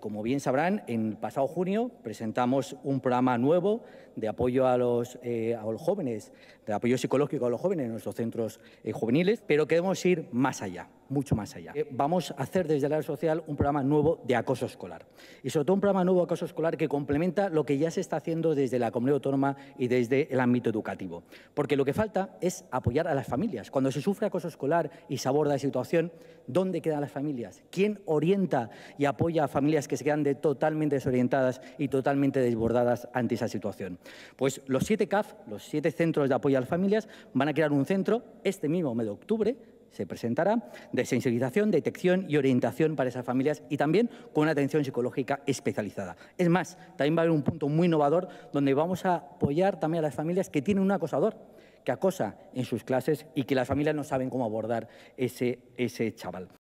como bien sabrán, en pasado junio presentamos un programa nuevo de apoyo eh, a los, jóvenes, de apoyo psicológico a los jóvenes en nuestros centros eh, juveniles, pero queremos ir más allá mucho más allá. Eh, vamos a hacer desde el área social un programa nuevo de acoso escolar y sobre todo un programa nuevo de acoso escolar que complementa lo que ya se está haciendo desde la comunidad autónoma y desde el ámbito educativo. Porque lo que falta es apoyar a las familias. Cuando se sufre acoso escolar y se aborda la situación, ¿dónde quedan las familias? ¿Quién orienta y apoya a familias que se quedan totalmente desorientadas y totalmente desbordadas ante esa situación? Pues los siete CAF, los siete centros de apoyo a las familias, van a crear un centro este mismo mes de octubre se presentará, de sensibilización, detección y orientación para esas familias y también con una atención psicológica especializada. Es más, también va a haber un punto muy innovador donde vamos a apoyar también a las familias que tienen un acosador que acosa en sus clases y que las familias no saben cómo abordar ese, ese chaval.